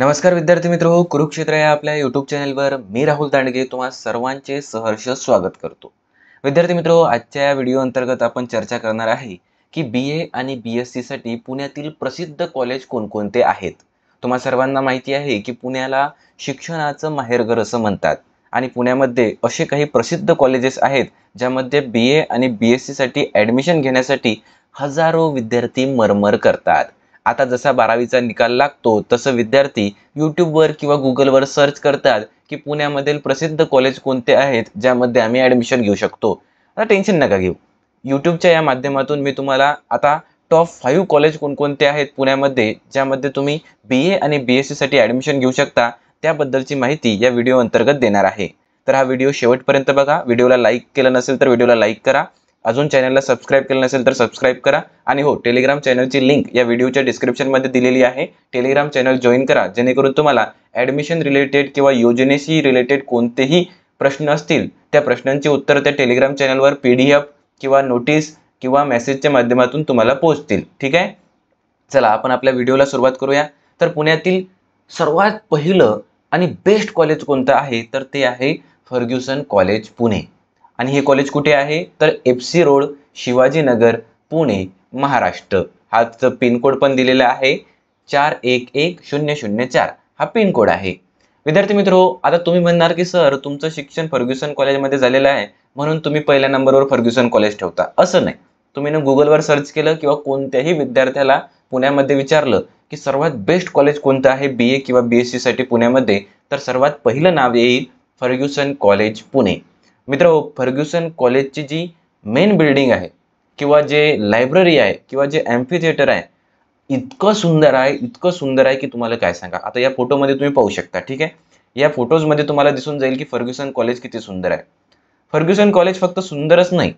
नमस्कार विद्यार्थी मित्र हो कुरुक्षेत्र या आपल्या यूट्यूब चॅनलवर मी राहुल दांडगे तुम्हा सर्वांचे सहर्ष स्वागत करतो विद्यार्थी मित्र हो, आजच्या या व्हिडिओ अंतर्गत आपण चर्चा करणार आहे की बी ए आणि बी एस साठी पुण्यातील प्रसिद्ध कॉलेज कोणकोणते आहेत तुम्हा सर्वांना माहिती आहे की पुण्याला शिक्षणाचं माहेरघर असं म्हणतात आणि पुण्यामध्ये असे काही प्रसिद्ध कॉलेजेस आहेत ज्यामध्ये बी ए आणि बी एस सीसाठी ॲडमिशन घेण्यासाठी हजारो विद्यार्थी मरमर करतात आता जसा बारावीचा निकाल लागतो तसं विद्यार्थी यूट्यूबवर किंवा गुगलवर सर्च करतात की पुण्यामधील प्रसिद्ध कॉलेज कोणते आहेत ज्यामध्ये आम्ही ॲडमिशन घेऊ शकतो आता टेन्शन नका घेऊ यूट्यूबच्या या माध्यमातून मी तुम्हाला आता टॉप फाईव्ह कॉलेज कोणकोणते आहेत पुण्यामध्ये ज्यामध्ये तुम्ही बी ए आणि बी एस सीसाठी ॲडमिशन घेऊ शकता त्याबद्दलची माहिती या व्हिडिओ अंतर्गत देणार आहे तर हा व्हिडिओ शेवटपर्यंत बघा व्हिडिओला लाईक केलं नसेल तर व्हिडिओला लाईक करा अजून चॅनलला सबस्क्राईब केलं नसेल तर सबस्क्राईब करा आणि हो टेलिग्राम चॅनलची लिंक या व्हिडिओच्या डिस्क्रिप्शनमध्ये दिलेली आहे टेलिग्राम चॅनल जॉईन करा जेणेकरून तुम्हाला ॲडमिशन रिलेटेड किंवा योजनेशी रिलेटेड कोणतेही प्रश्न असतील त्या प्रश्नांची उत्तर त्या टेलिग्राम चॅनलवर पी डी एफ किंवा नोटीस किंवा मेसेजच्या माध्यमातून तुम्हाला पोहोचतील ठीक आहे चला आपण आपल्या व्हिडिओला सुरुवात करूया तर पुण्यातील सर्वात पहिलं आणि बेस्ट कॉलेज कोणतं आहे तर ते आहे फर्ग्युसन कॉलेज पुणे आणि हे कॉलेज कुठे आहे तर F C road Shivajinagar Pune Maharashtra हाच पिनकोड पण दिलेला आहे चार एक एक शून्य शून्य चार हा पिनकोड आहे विद्यार्थी मित्रो आता तुम्ही म्हणणार की सर तुमचं शिक्षण फर्ग्युसन कॉलेजमध्ये झालेलं आहे म्हणून तुम्ही पहिल्या नंबरवर फर्ग्युसन कॉलेज ठेवता असं नाही तुम्ही ना गुगलवर सर्च केलं किंवा कोणत्याही विद्यार्थ्याला पुण्यामध्ये विचारलं की सर्वात बेस्ट कॉलेज कोणतं आहे बी ए किंवा बी एस सीसाठी पुण्यामध्ये तर सर्वात पहिलं नाव येईल फर्ग्युसन कॉलेज पुणे मित्र फर्ग्युसन कॉलेजची जी मेन बिल्डिंग आहे किंवा जे लायब्ररी आहे किंवा जे एम्फी थिएटर आहे इतकं सुंदर आहे इतकं सुंदर आहे की तुम्हाला काय सांगा आता या फोटोमध्ये तुम्ही पाहू शकता ठीक आहे या फोटोजमध्ये तुम्हाला दिसून जाईल की फर्ग्युसन कॉलेज किती सुंदर आहे फर्ग्युसन कॉलेज फक्त सुंदरच नाही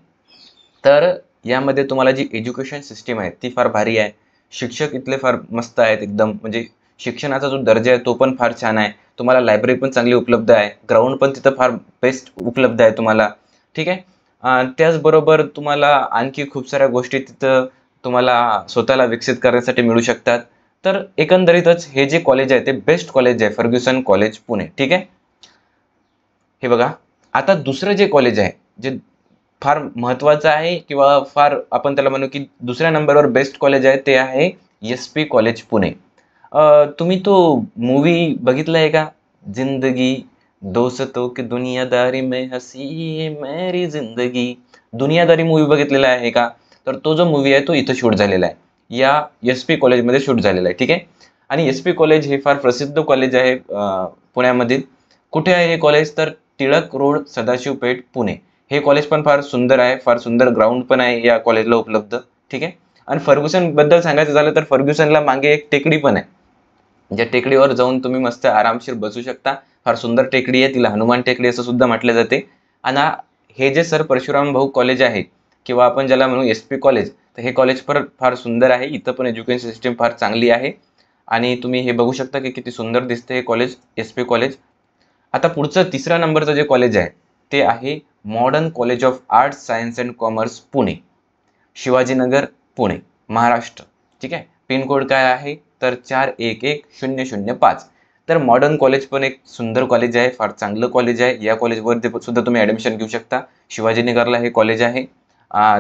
तर यामध्ये तुम्हाला जी एज्युकेशन सिस्टीम आहे ती फार भारी आहे शिक्षक इथले फार मस्त आहेत एकदम म्हणजे शिक्षणाचा जो दर्जा आहे तो पण फार छान आहे तुम्हाला लायब्ररी पण चांगली उपलब्ध आहे ग्राउंड पण तिथं फार बेस्ट उपलब्ध आहे तुम्हाला ठीक आहे त्याचबरोबर तुम्हाला आणखी खूप साऱ्या गोष्टी तिथं तुम्हाला स्वतःला विकसित करण्यासाठी मिळू शकतात तर एकंदरीतच हे जे कॉलेज आहे ते बेस्ट कॉलेज आहे फर्ग्युसन कॉलेज पुणे ठीक आहे हे बघा आता दुसरं जे कॉलेज आहे जे फार महत्त्वाचं आहे किंवा फार आपण त्याला म्हणू की दुसऱ्या नंबरवर बेस्ट कॉलेज आहे ते आहे एस पी कॉलेज पुणे तुम्ही तो मूवी बघितलाय का जिंदगी दोस्तो की दुनियादारी में हसी मेरी जिंदगी दुनियादारी मूवी बघितलेला आहे का तर तो जो मूवी आहे तो इथं शूट झालेला आहे या एस पी कॉलेजमध्ये शूट झालेला आहे ठीक आहे आणि एस पी कॉलेज हे फार प्रसिद्ध कॉलेज आहे पुण्यामधील कुठे आहे हे कॉलेज तर टिळक रोड सदाशिवपेठ पुणे हे कॉलेज पण फार सुंदर आहे फार सुंदर ग्राउंड पण आहे या कॉलेजला उपलब्ध ठीक आहे आणि फर्ग्युसन बद्दल सांगायचं झालं तर फर्ग्युसनला मागे एक टेकडी पण आहे ज्या टेकडीवर जाऊन तुम्ही मस्त आरामशीर बसू शकता फार सुंदर टेकडी आहे तिला हनुमान टेकडी असं सुद्धा म्हटलं जाते आणि हे जे सर परशुराम भाऊ कॉलेज आहे किंवा आपण ज्याला म्हणू एस पी कॉलेज तर हे कॉलेज पण फार सुंदर आहे इथं पण एज्युकेशन सिस्टीम फार चांगली आहे आणि तुम्ही हे बघू शकता की किती सुंदर दिसते हे कॉलेज एस पी कॉलेज आता पुढचं तिसऱ्या नंबरचं जे कॉलेज आहे ते आहे modern college of arts science and commerce Pune Shivajinagar Pune Maharashtra ठीक आहे पिनकोड काय आहे तर चार एक एक शून्य शून्य पाच तर मॉडर्न कॉलेज पण एक सुंदर कॉलेज आहे फार चांगलं कॉलेज आहे या कॉलेजवरती सुद्धा तुम्ही ॲडमिशन घेऊ शकता शिवाजीनगरला हे कॉलेज आहे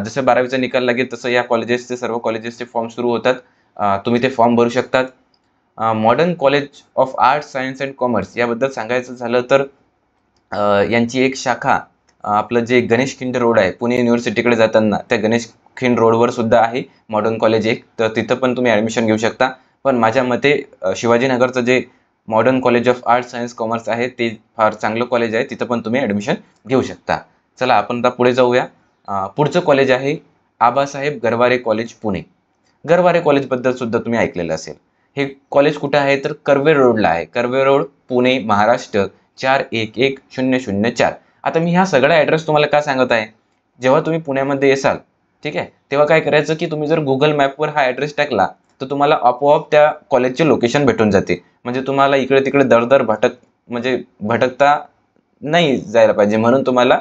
जसं बारावीचा निकाल लागेल तसं या कॉलेजेसचे सर्व कॉलेजेसचे फॉर्म सुरू होतात तुम्ही ते फॉर्म भरू शकतात modern college of arts science and commerce याबद्दल सांगायचं झालं तर यांची एक शाखा आपलं जे गणेश खिंड रोड आहे पुणे युनिव्हर्सिटीकडे जाताना त्या गणेश खिंड रोडवर सुद्धा आहे मॉडर्न कॉलेज एक तर तिथं पण तुम्ही ॲडमिशन घेऊ शकता पण माझ्या मते शिवाजीनगरचं जे modern college of art science commerce आहे ते फार चांगलं कॉलेज आहे तिथं पण तुम्ही ॲडमिशन घेऊ शकता चला आपण आता पुढे जाऊया पुढचं कॉलेज आहे आबासाहेब गरवारे कॉलेज पुणे गरवारे कॉलेजबद्दलसुद्धा सुद्धा तुम्ही ऐकलेलं असेल हे कॉलेज कुठं आहे तर कर्वे रोडला आहे कर्वे रोड पुणे महाराष्ट्र चार एक एक शून्य शून्य चार आता मी हा सगळा ॲड्रेस तुम्हाला का सांगत आहे जेव्हा तुम्ही पुण्यामध्ये येसाल ठीक आहे तेव्हा काय करायचं की तुम्ही जर गुगल मॅपवर हा ॲड्रेस टाकला तर तुम्हाला आपोआप त्या कॉलेजचे लोकेशन भेटून जाते म्हणजे तुम्हाला इकडे तिकडे दरदर भटक म्हणजे भटकता नाही जायला पाहिजे म्हणून तुम्हाला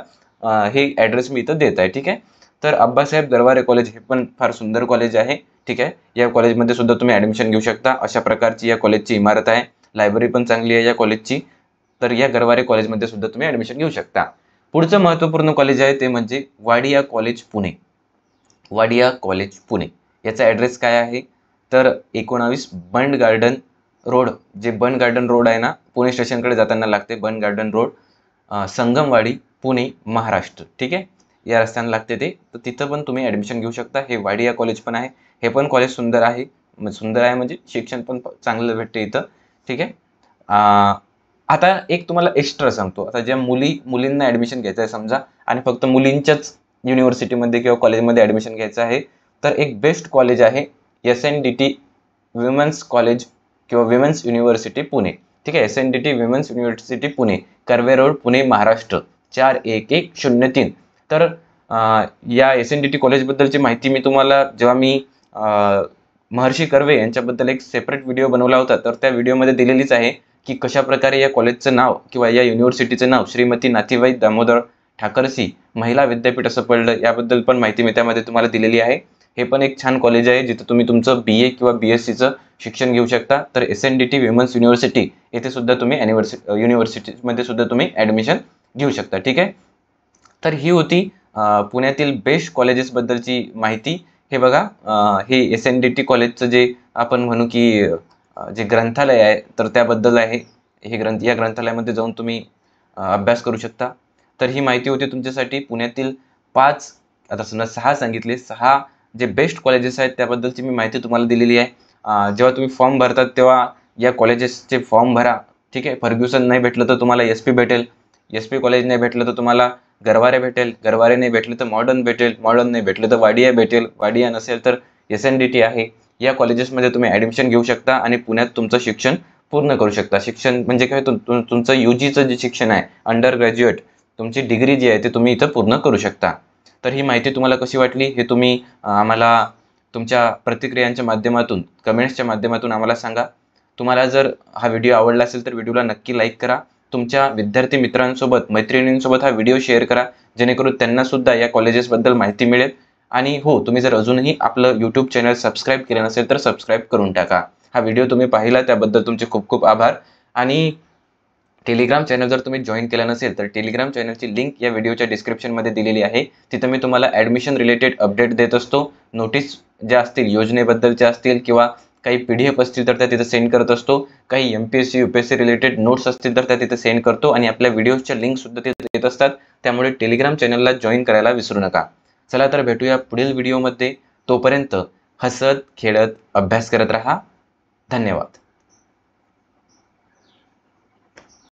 हे ॲड्रेस मी इथं देत आहे ठीक आहे तर अब्बासाहेब दरवारे कॉलेज हे पण फार सुंदर कॉलेज आहे ठीक आहे या कॉलेजमध्ये सुद्धा तुम्ही ॲडमिशन घेऊ शकता अशा प्रकारची या कॉलेजची इमारत आहे लायब्ररी पण चांगली आहे या कॉलेजची तर या गरवारे कॉलेजमध्ये सुद्धा तुम्ही ॲडमिशन घेऊ शकता पुढचं महत्त्वपूर्ण कॉलेज आहे ते म्हणजे वाडिया कॉलेज पुणे वाडिया कॉलेज पुणे याचा ॲड्रेस काय आहे तर एकोणावीस बंड गार्डन रोड जे बंड गार्डन रोड आहे ना पुणे स्टेशनकडे जाताना लागते बंड गार्डन रोड संगमवाडी पुणे महाराष्ट्र ठीक आहे या रस्त्यानं लागते ते तर तिथं पण तुम्ही ॲडमिशन घेऊ शकता हे वाडिया कॉलेज पण आहे हे पण कॉलेज सुंदर आहे सुंदर आहे म्हणजे शिक्षण पण चांगलं भेटते इथं ठीक आहे आता एक तुम्हाला एक्स्ट्रा सांगतो आता ज्या मुली मुलींना ॲडमिशन घ्यायचं आहे समजा आणि फक्त मुलींच्याच युनिव्हर्सिटीमध्ये किंवा कॉलेजमध्ये ॲडमिशन घ्यायचं आहे तर एक बेस्ट कॉलेज आहे S N D T women's college किंवा विमेन्स युनिव्हर्सिटी पुणे ठीक आहे S N D T women's university Pune Karve road Pune Maharashtra चार एक एक शून्य तीन तर या एस एन डी टी कॉलेजबद्दलची माहिती मी तुम्हाला जेव्हा मी महर्षी कर्वे यांच्याबद्दल एक सेपरेट व्हिडिओ बनवला होता तर त्या व्हिडिओमध्ये दिलेलीच आहे की कशाप्रकारे या कॉलेजचं नाव किंवा या युनिव्हर्सिटीचं नाव श्रीमती नाथीबाई दामोदर ठाकरसी महिला विद्यापीठ असं पडलं याबद्दल पण माहिती मी त्यामध्ये तुम्हाला दिलेली आहे हे पण एक छान कॉलेज आहे जिथं तुम्ही तुमचं बी ए किंवा बी एस सीचं शिक्षण घेऊ शकता तर S N D T women's university येथे सुद्धा तुम्ही युनिव्हर्सिटी युनिव्हर्सिटीमध्ये सुद्धा तुम्ही ॲडमिशन घेऊ शकता ठीक आहे तर ही होती पुण्यातील बेस्ट कॉलेजेसबद्दलची माहिती हे बघा हे एस एन डी टी कॉलेजचं जे आपण म्हणू की जे ग्रंथालय आहे तर त्याबद्दल आहे हे ग्रंथ या ग्रंथालयामध्ये जाऊन तुम्ही अभ्यास करू शकता तर ही माहिती होती तुमच्यासाठी पुण्यातील पाच आता समजा सहा सांगितले सहा जे बेस्ट कॉलेजेस आहेत त्याबद्दलची मी माहिती तुम्हाला दिलेली आहे जेव्हा तुम्ही फॉर्म भरतात तेव्हा या कॉलेजेसचे फॉर्म भरा ठीक आहे फर्ग्युसन नाही भेटलं तर तुम्हाला एस पी भेटेल एस पी कॉलेज नाही भेटलं तर तुम्हाला गरवारे भेटेल गरवारे नाही भेटलं तर मॉडर्न भेटेल मॉडर्न नाही भेटलं तर वाडिया भेटेल वाडिया नसेल तर एस एन डी टी आहे या कॉलेजेसमध्ये तुम्ही ॲडमिशन घेऊ शकता आणि पुण्यात तुमचं शिक्षण पूर्ण करू शकता शिक्षण म्हणजे काय तुम तुमचं यू जीचं जे शिक्षण आहे अंडर ग्रॅज्युएट तुमची डिग्री जी आहे ते तुम्ही इथं पूर्ण करू शकता तर ही माहिती तुम्हाला कशी वाटली हे तुम्ही आम्हाला तुमच्या प्रतिक्रियांच्या माध्यमातून कमेंट्सच्या माध्यमातून आम्हाला सांगा तुम्हाला जर हा व्हिडिओ आवडला असेल तर व्हिडिओला नक्की लाईक करा तुमच्या विद्यार्थी मित्रांसोबत मैत्रिणींसोबत हा व्हिडिओ शेअर करा जेणेकरून त्यांनासुद्धा या कॉलेजेसबद्दल माहिती मिळेल आणि हो तुम्ही जर अजूनही आपलं यूट्यूब चॅनल सबस्क्राईब केलं नसेल तर सबस्क्राईब करून टाका हा व्हिडिओ तुम्ही पाहिला त्याबद्दल तुमचे खूप खूप आभार आणि टेलिग्राम चॅनल जर तुम्ही जॉईन केलं नसेल तर टेलिग्राम चॅनलची लिंक या व्हिडिओच्या डिस्क्रिप्शनमध्ये दिलेली आहे तिथं मी तुम्हाला ॲडमिशन रिलेटेड अपडेट देत असतो नोटीस ज्या असतील योजनेबद्दलच्या असतील किंवा काही पी डी एफ असतील तर त्या तिथं सेंड करत असतो काही M P S C U P S C related notes असतील तर त्या तिथं सेंड करतो आणि आपल्या व्हिडिओजच्या लिंकसुद्धा तिथे देत असतात त्यामुळे टेलिग्राम चॅनलला जॉईन करायला विसरू नका चला तर भेटूया पुढील व्हिडिओमध्ये तोपर्यंत हसत खेळत अभ्यास करत राहा धन्यवाद